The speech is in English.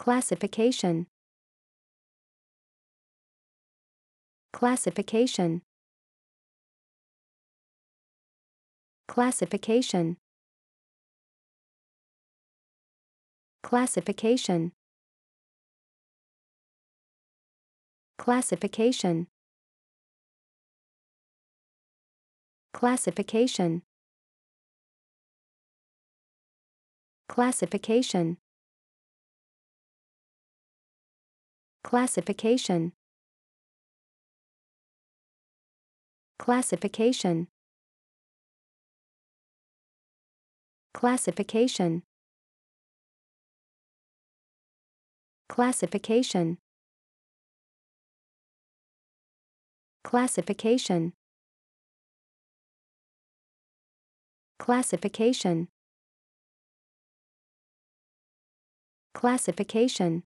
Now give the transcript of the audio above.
Classification Classification Classification Classification Classification Classification Classification Classification Classification Classification Classification Classification Classification Classification